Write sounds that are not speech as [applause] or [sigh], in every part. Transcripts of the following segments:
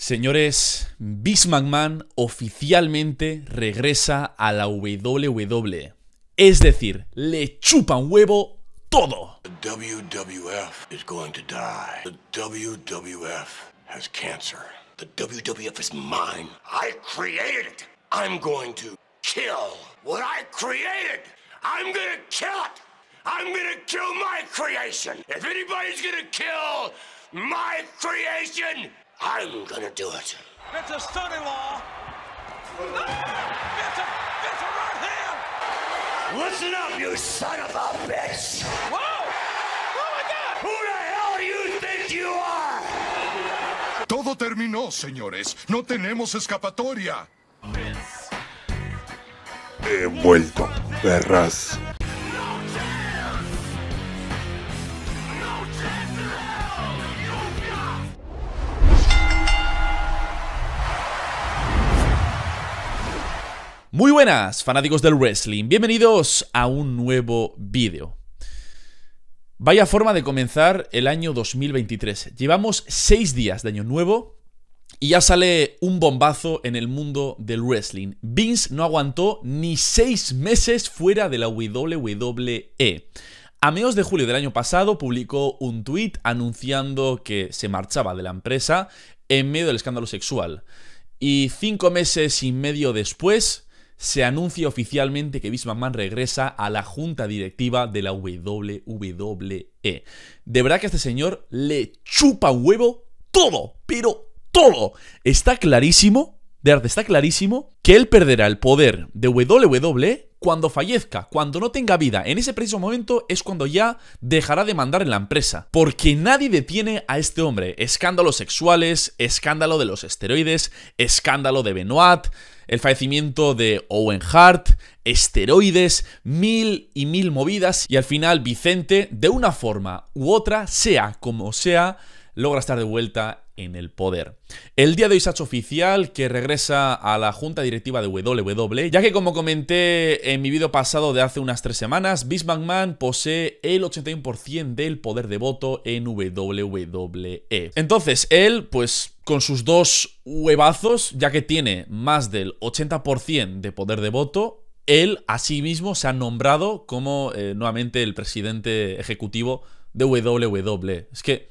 Señores, Vince oficialmente regresa a la WWE. Es decir, le chupa un huevo todo. The WWF is going to die. The WWF has cancer. The WWF is mine. I created it. I'm going to kill what I created. I'm going to kill it. I'm going to kill my creation. If anybody's going to kill my creation, I'm gonna do it. It's a son-in-law. Ah! It's a, it's a right hand. Listen up, you son of a bitch. Whoa! Oh my God! Who the hell do you think you are? Todo terminó, señores. No tenemos escapatoria. He vuelto, perras. Muy buenas, fanáticos del wrestling. Bienvenidos a un nuevo vídeo. Vaya forma de comenzar el año 2023. Llevamos seis días de año nuevo y ya sale un bombazo en el mundo del wrestling. Vince no aguantó ni seis meses fuera de la WWE. A mediados de julio del año pasado publicó un tuit anunciando que se marchaba de la empresa en medio del escándalo sexual. Y cinco meses y medio después, se anuncia oficialmente que Bismarck regresa a la junta directiva de la WWE. De verdad que a este señor le chupa huevo todo, pero todo. Está clarísimo de arte está clarísimo que él perderá el poder de WWE cuando fallezca, cuando no tenga vida. En ese preciso momento es cuando ya dejará de mandar en la empresa. Porque nadie detiene a este hombre. Escándalos sexuales, escándalo de los esteroides, escándalo de Benoit, el fallecimiento de Owen Hart, esteroides, mil y mil movidas. Y al final Vicente, de una forma u otra, sea como sea, logra estar de vuelta en el poder. El día de hoy se ha hecho oficial que regresa a la junta directiva de WWE, ya que como comenté en mi vídeo pasado de hace unas tres semanas, Vince posee el 81% del poder de voto en WWE. Entonces, él, pues con sus dos huevazos, ya que tiene más del 80% de poder de voto, él asimismo se ha nombrado como eh, nuevamente el presidente ejecutivo de WWE. Es que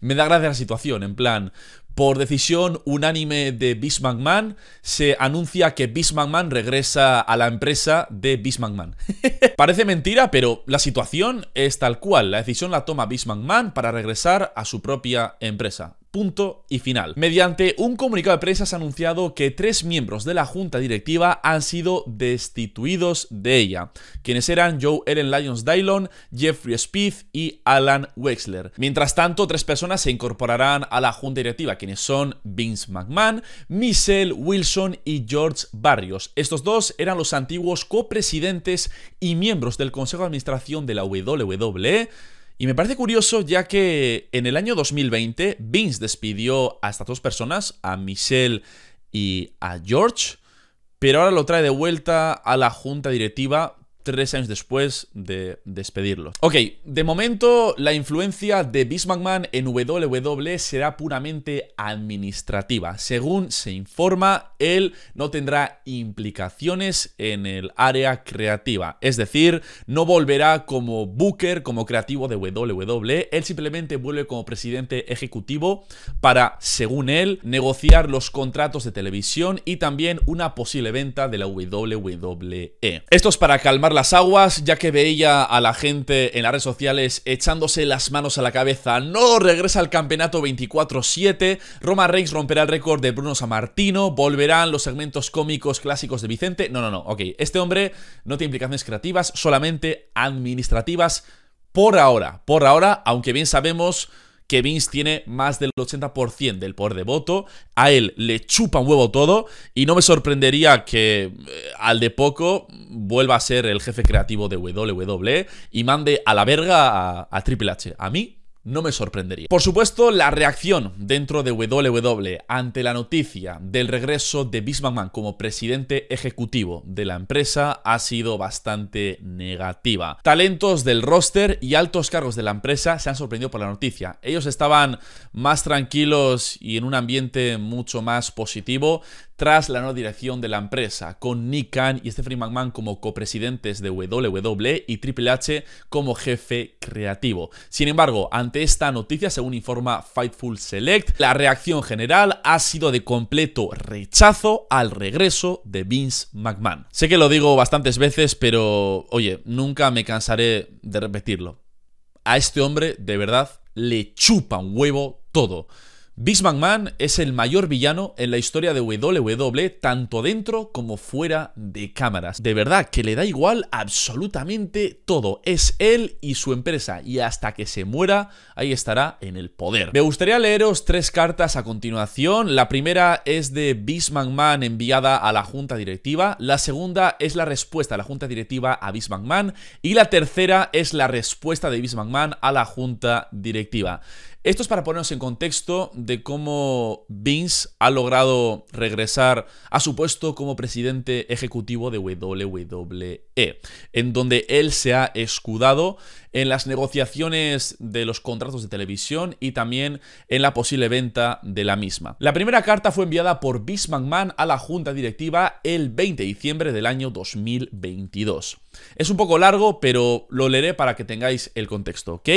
me da gracia la situación, en plan, por decisión unánime de Bismarck Man, se anuncia que Bismarck Man regresa a la empresa de Bismarck Man. [laughs] Parece mentira, pero la situación es tal cual. La decisión la toma Bismarck Man para regresar a su propia empresa punto y final. Mediante un comunicado de prensa se ha anunciado que tres miembros de la junta directiva han sido destituidos de ella, quienes eran Joe Ellen Lyons Dylon, Jeffrey Spieth y Alan Wexler. Mientras tanto, tres personas se incorporarán a la junta directiva, quienes son Vince McMahon, Michelle Wilson y George Barrios. Estos dos eran los antiguos copresidentes y miembros del Consejo de Administración de la WWE y me parece curioso ya que en el año 2020 Vince despidió a estas dos personas, a Michelle y a George, pero ahora lo trae de vuelta a la junta directiva tres años después de despedirlo. Ok, de momento la influencia de Vince McMahon en WWE será puramente administrativa. Según se informa, él no tendrá implicaciones en el área creativa. Es decir, no volverá como booker, como creativo de WWE. Él simplemente vuelve como presidente ejecutivo para, según él, negociar los contratos de televisión y también una posible venta de la WWE. Esto es para calmar las aguas, ya que veía a la gente en las redes sociales echándose las manos a la cabeza. No regresa al campeonato 24-7. Roma Reigns romperá el récord de Bruno Sammartino. Volverán los segmentos cómicos clásicos de Vicente. No, no, no. Ok, este hombre no tiene implicaciones creativas, solamente administrativas. Por ahora, por ahora, aunque bien sabemos que Vince tiene más del 80% del poder de voto, a él le chupa un huevo todo y no me sorprendería que eh, al de poco vuelva a ser el jefe creativo de WWE y mande a la verga a Triple H. A mí no me sorprendería. Por supuesto, la reacción dentro de WW e ante la noticia del regreso de Vince como presidente ejecutivo de la empresa ha sido bastante negativa. Talentos del roster y altos cargos de la empresa se han sorprendido por la noticia. Ellos estaban más tranquilos y en un ambiente mucho más positivo tras la nueva dirección de la empresa, con Nick Khan y Stephanie McMahon como copresidentes de WWE y Triple H como jefe creativo. Sin embargo, ante esta noticia, según informa Fightful Select, la reacción general ha sido de completo rechazo al regreso de Vince McMahon. Sé que lo digo bastantes veces, pero oye, nunca me cansaré de repetirlo. A este hombre, de verdad, le chupa un huevo todo. Bismarck Man es el mayor villano en la historia de WWE, tanto dentro como fuera de cámaras. De verdad, que le da igual absolutamente todo. Es él y su empresa, y hasta que se muera, ahí estará en el poder. Me gustaría leeros tres cartas a continuación. La primera es de Bismarck Man enviada a la junta directiva. La segunda es la respuesta de la junta directiva a Bismarck Man Y la tercera es la respuesta de Bismarck Man a la junta directiva. Esto es para ponernos en contexto de cómo Vince ha logrado regresar a su puesto como presidente ejecutivo de WWE, en donde él se ha escudado en las negociaciones de los contratos de televisión y también en la posible venta de la misma. La primera carta fue enviada por Vince a la junta directiva el 20 de diciembre del año 2022. Es un poco largo, pero lo leeré para que tengáis el contexto, ¿ok?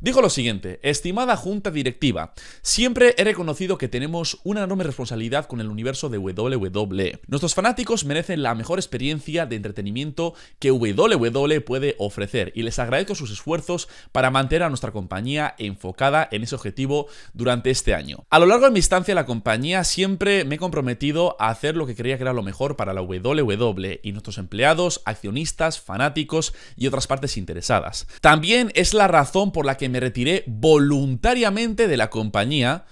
Dijo lo siguiente, estimada junta directiva, siempre he reconocido que tenemos una enorme responsabilidad con el universo de WWE. Nuestros fanáticos merecen la mejor experiencia de entretenimiento que WWE puede ofrecer y les agradezco sus esfuerzos para mantener a nuestra compañía enfocada en ese objetivo durante este año. A lo largo de mi estancia en la compañía siempre me he comprometido a hacer lo que creía que era lo mejor para la WW e, y nuestros empleados, accionistas, fanáticos y otras partes interesadas. También es la razón por la que me retiré voluntariamente de la compañía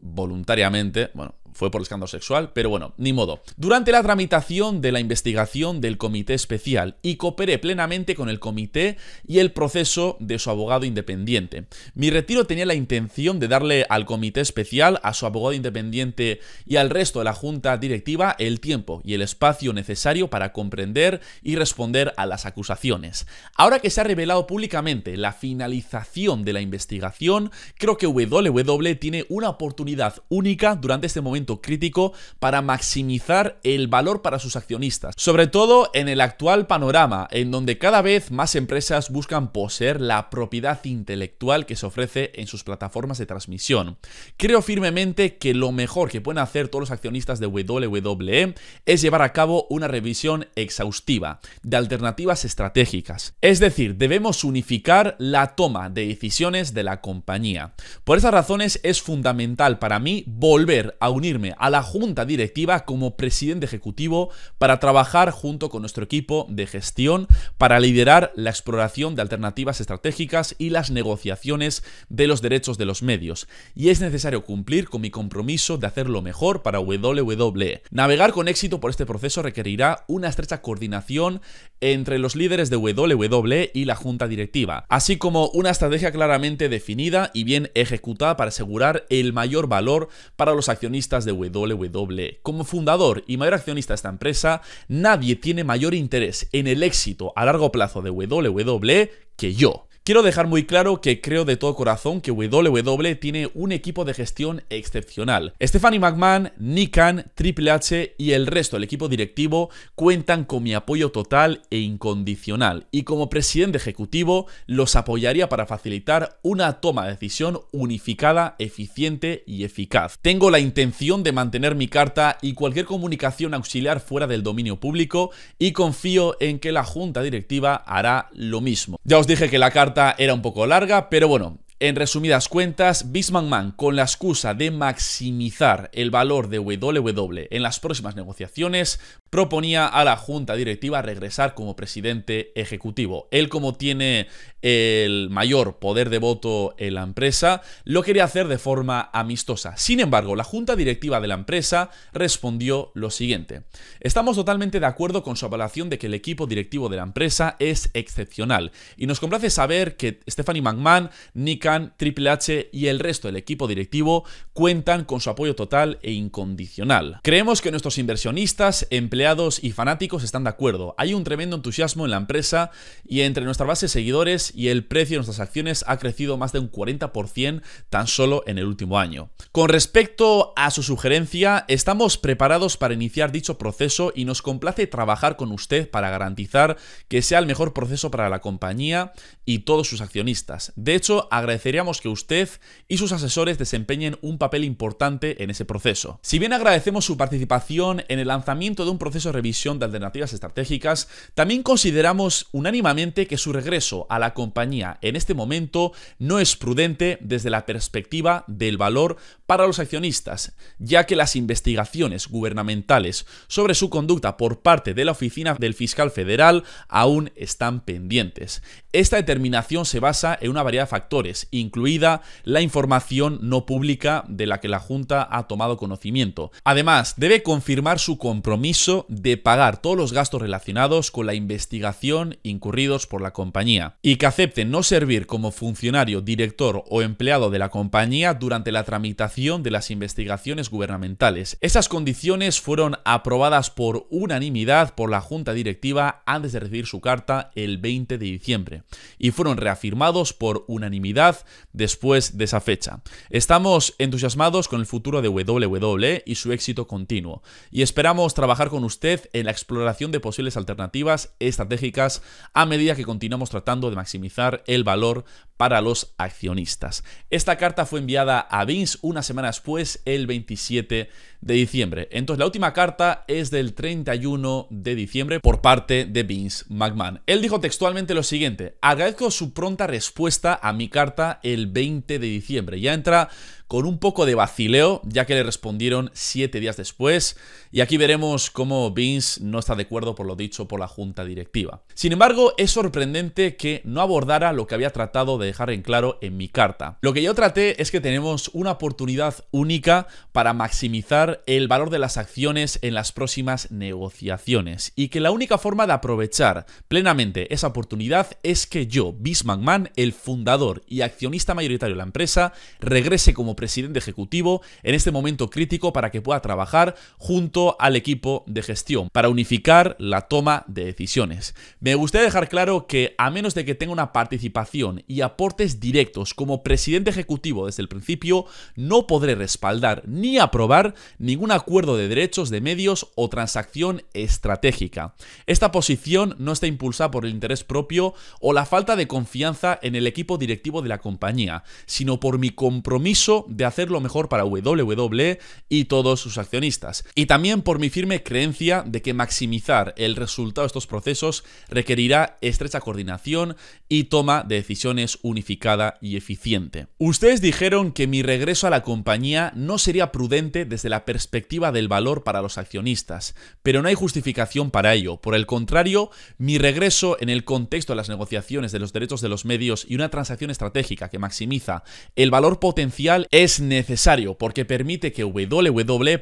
voluntariamente, bueno, fue por el escándalo sexual, pero bueno, ni modo. Durante la tramitación de la investigación del comité especial y cooperé plenamente con el comité y el proceso de su abogado independiente. Mi retiro tenía la intención de darle al comité especial, a su abogado independiente y al resto de la junta directiva el tiempo y el espacio necesario para comprender y responder a las acusaciones. Ahora que se ha revelado públicamente la finalización de la investigación, creo que WW tiene una oportunidad única durante este momento crítico para maximizar el valor para sus accionistas, sobre todo en el actual panorama, en donde cada vez más empresas buscan poseer la propiedad intelectual que se ofrece en sus plataformas de transmisión. Creo firmemente que lo mejor que pueden hacer todos los accionistas de WWE es llevar a cabo una revisión exhaustiva de alternativas estratégicas. Es decir, debemos unificar la toma de decisiones de la compañía. Por esas razones es fundamental para mí volver a unir irme a la junta directiva como presidente ejecutivo para trabajar junto con nuestro equipo de gestión para liderar la exploración de alternativas estratégicas y las negociaciones de los derechos de los medios. Y es necesario cumplir con mi compromiso de hacerlo mejor para WWE. Navegar con éxito por este proceso requerirá una estrecha coordinación entre los líderes de WWE y la junta directiva, así como una estrategia claramente definida y bien ejecutada para asegurar el mayor valor para los accionistas de www e. Como fundador y mayor accionista de esta empresa, nadie tiene mayor interés en el éxito a largo plazo de wW e que yo. Quiero dejar muy claro que creo de todo corazón que W e tiene un equipo de gestión excepcional. Stephanie McMahon, Nikan, Triple H y el resto del equipo directivo cuentan con mi apoyo total e incondicional y como presidente ejecutivo los apoyaría para facilitar una toma de decisión unificada, eficiente y eficaz. Tengo la intención de mantener mi carta y cualquier comunicación auxiliar fuera del dominio público y confío en que la junta directiva hará lo mismo. Ya os dije que la carta era un poco larga, pero bueno, en resumidas cuentas, Bisman Man, con la excusa de maximizar el valor de WW e en las próximas negociaciones, proponía a la junta directiva regresar como presidente ejecutivo. Él, como tiene el mayor poder de voto en la empresa, lo quería hacer de forma amistosa. Sin embargo, la junta directiva de la empresa respondió lo siguiente. Estamos totalmente de acuerdo con su evaluación de que el equipo directivo de la empresa es excepcional y nos complace saber que Stephanie McMahon, Nick Triple H y el resto del equipo directivo cuentan con su apoyo total e incondicional. Creemos que nuestros inversionistas, empleados y fanáticos están de acuerdo. Hay un tremendo entusiasmo en la empresa y entre nuestra base de seguidores y el precio de nuestras acciones ha crecido más de un 40% tan solo en el último año. Con respecto a su sugerencia, estamos preparados para iniciar dicho proceso y nos complace trabajar con usted para garantizar que sea el mejor proceso para la compañía y todos sus accionistas. De hecho, agradecemos agradeceríamos que usted y sus asesores desempeñen un papel importante en ese proceso. Si bien agradecemos su participación en el lanzamiento de un proceso de revisión de alternativas estratégicas, también consideramos unánimamente que su regreso a la compañía en este momento no es prudente desde la perspectiva del valor para los accionistas, ya que las investigaciones gubernamentales sobre su conducta por parte de la Oficina del Fiscal Federal aún están pendientes. Esta determinación se basa en una variedad de factores, incluida la información no pública de la que la Junta ha tomado conocimiento. Además, debe confirmar su compromiso de pagar todos los gastos relacionados con la investigación incurridos por la compañía y que acepte no servir como funcionario, director o empleado de la compañía durante la tramitación de las investigaciones gubernamentales. Esas condiciones fueron aprobadas por unanimidad por la Junta Directiva antes de recibir su carta el 20 de diciembre y fueron reafirmados por unanimidad después de esa fecha. Estamos entusiasmados con el futuro de WWE y su éxito continuo, y esperamos trabajar con usted en la exploración de posibles alternativas estratégicas a medida que continuamos tratando de maximizar el valor para los accionistas. Esta carta fue enviada a Vince una semana después, el 27 de diciembre. Entonces, la última carta es del 31 de diciembre por parte de Vince McMahon. Él dijo textualmente lo siguiente, agradezco su pronta respuesta a mi carta el 20 de diciembre. Ya entra con un poco de vacileo, ya que le respondieron siete días después, y aquí veremos cómo Vince no está de acuerdo por lo dicho por la junta directiva. Sin embargo, es sorprendente que no abordara lo que había tratado de dejar en claro en mi carta. Lo que yo traté es que tenemos una oportunidad única para maximizar el valor de las acciones en las próximas negociaciones, y que la única forma de aprovechar plenamente esa oportunidad es que yo, Vince McMahon, el fundador y accionista mayoritario de la empresa, regrese como presidente ejecutivo en este momento crítico para que pueda trabajar junto al equipo de gestión, para unificar la toma de decisiones. Me gustaría dejar claro que a menos de que tenga una participación y aportes directos como presidente ejecutivo desde el principio, no podré respaldar ni aprobar ningún acuerdo de derechos de medios o transacción estratégica. Esta posición no está impulsada por el interés propio o la falta de confianza en el equipo directivo de la compañía, sino por mi compromiso de hacer lo mejor para WWE y todos sus accionistas. Y también por mi firme creencia de que maximizar el resultado de estos procesos requerirá estrecha coordinación y toma de decisiones unificada y eficiente. Ustedes dijeron que mi regreso a la compañía no sería prudente desde la perspectiva del valor para los accionistas, pero no hay justificación para ello. Por el contrario, mi regreso en el contexto de las negociaciones de los derechos de los medios y una transacción estratégica que maximiza el valor potencial es necesario porque permite que WW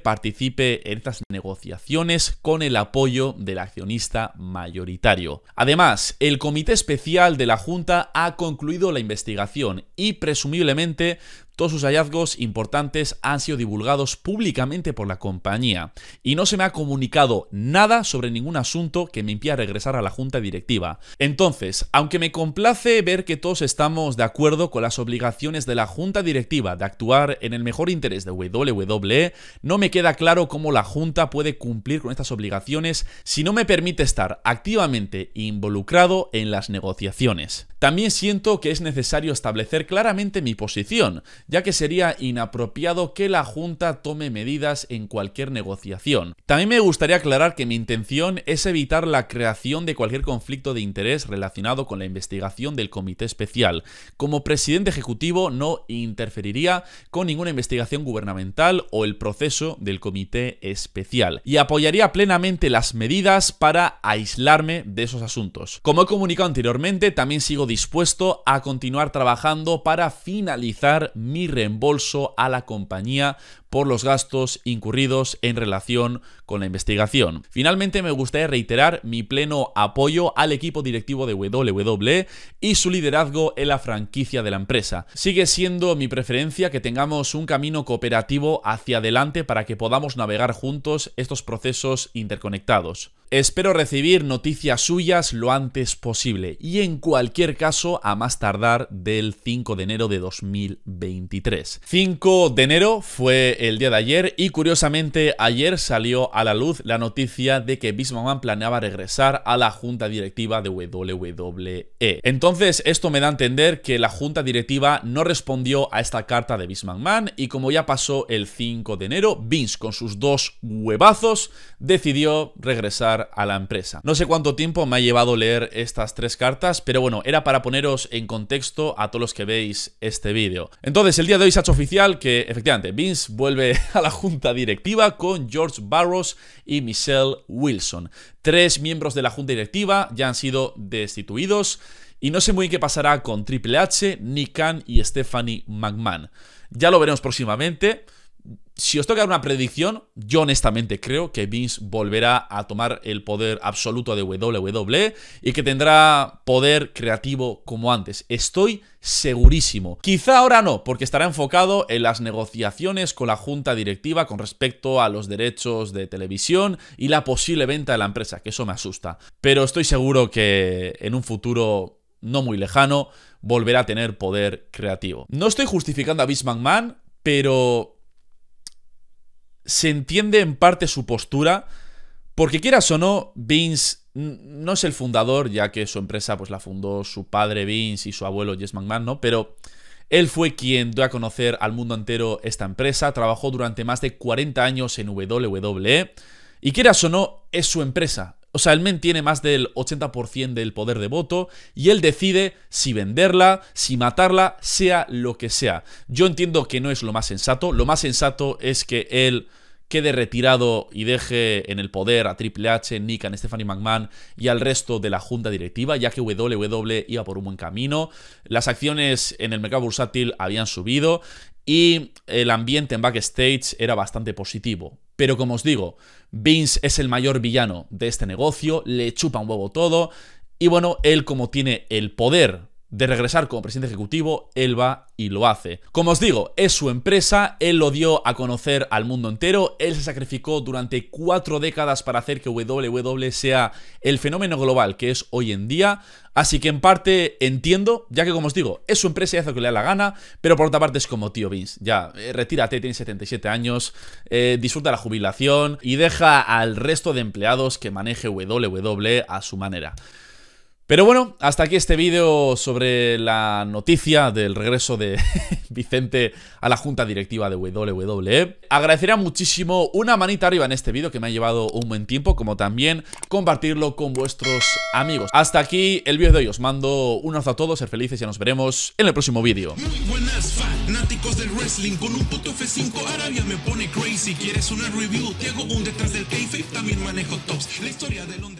participe en estas negociaciones con el apoyo del accionista mayoritario. Además, el Comité Especial de la Junta ha concluido la investigación y presumiblemente todos sus hallazgos importantes han sido divulgados públicamente por la compañía y no se me ha comunicado nada sobre ningún asunto que me impida regresar a la junta directiva. Entonces, aunque me complace ver que todos estamos de acuerdo con las obligaciones de la junta directiva de actuar en el mejor interés de WWE, no me queda claro cómo la junta puede cumplir con estas obligaciones si no me permite estar activamente involucrado en las negociaciones. También siento que es necesario establecer claramente mi posición, ya que sería inapropiado que la Junta tome medidas en cualquier negociación. También me gustaría aclarar que mi intención es evitar la creación de cualquier conflicto de interés relacionado con la investigación del Comité Especial. Como presidente ejecutivo no interferiría con ninguna investigación gubernamental o el proceso del Comité Especial y apoyaría plenamente las medidas para aislarme de esos asuntos. Como he comunicado anteriormente, también sigo dispuesto a continuar trabajando para finalizar mi mi reembolso a la compañía por los gastos incurridos en relación con la investigación. Finalmente me gustaría reiterar mi pleno apoyo al equipo directivo de WWE y su liderazgo en la franquicia de la empresa. Sigue siendo mi preferencia que tengamos un camino cooperativo hacia adelante para que podamos navegar juntos estos procesos interconectados. Espero recibir noticias suyas lo antes posible y en cualquier caso a más tardar del 5 de enero de 2023. 5 de enero fue el día de ayer y curiosamente ayer salió a la luz la noticia de que Bismarck planeaba regresar a la junta directiva de WWE. Entonces esto me da a entender que la junta directiva no respondió a esta carta de Bismarck y como ya pasó el 5 de enero, Vince con sus dos huevazos decidió regresar a la empresa. No sé cuánto tiempo me ha llevado leer estas tres cartas, pero bueno, era para poneros en contexto a todos los que veis este vídeo. Entonces el día de hoy se ha hecho oficial que efectivamente Vince vuelve vuelve a la junta directiva con George Barros y Michelle Wilson. Tres miembros de la junta directiva ya han sido destituidos y no sé muy bien qué pasará con Triple H, Nick Khan y Stephanie McMahon. Ya lo veremos próximamente si os toca una predicción, yo honestamente creo que Vince volverá a tomar el poder absoluto de WWE y que tendrá poder creativo como antes. Estoy segurísimo. Quizá ahora no, porque estará enfocado en las negociaciones con la junta directiva con respecto a los derechos de televisión y la posible venta de la empresa, que eso me asusta. Pero estoy seguro que en un futuro no muy lejano volverá a tener poder creativo. No estoy justificando a Vince McMahon, pero se entiende en parte su postura, porque quieras o no, Vince no es el fundador, ya que su empresa pues la fundó su padre Vince y su abuelo Jess McMahon, ¿no? Pero él fue quien dio a conocer al mundo entero esta empresa, trabajó durante más de 40 años en WWE, y quieras o no, es su empresa, o sea, el men tiene más del 80% del poder de voto y él decide si venderla, si matarla, sea lo que sea. Yo entiendo que no es lo más sensato. Lo más sensato es que él quede retirado y deje en el poder a Triple H, Nikan, Stephanie McMahon y al resto de la junta directiva, ya que WWE iba por un buen camino, las acciones en el mercado bursátil habían subido y el ambiente en backstage era bastante positivo. Pero como os digo, Vince es el mayor villano de este negocio, le chupa un huevo todo, y bueno, él como tiene el poder de regresar como presidente ejecutivo, él va y lo hace. Como os digo, es su empresa, él lo dio a conocer al mundo entero, él se sacrificó durante cuatro décadas para hacer que WWE sea el fenómeno global que es hoy en día, así que en parte entiendo, ya que como os digo, es su empresa y hace lo que le da la gana, pero por otra parte es como tío Vince, ya, eh, retírate, tienes 77 años, eh, disfruta la jubilación y deja al resto de empleados que maneje WWE a su manera. Pero bueno, hasta aquí este vídeo sobre la noticia del regreso de [laughs] Vicente a la junta directiva de WWE. Agradecería muchísimo una manita arriba en este vídeo que me ha llevado un buen tiempo, como también compartirlo con vuestros amigos. Hasta aquí el vídeo de hoy. Os mando un abrazo a todos, ser felices y nos veremos en el próximo vídeo. buenas fanáticos del wrestling, con un puto F5 Arabia me pone crazy. ¿Quieres una review? un detrás del también manejo tops. La historia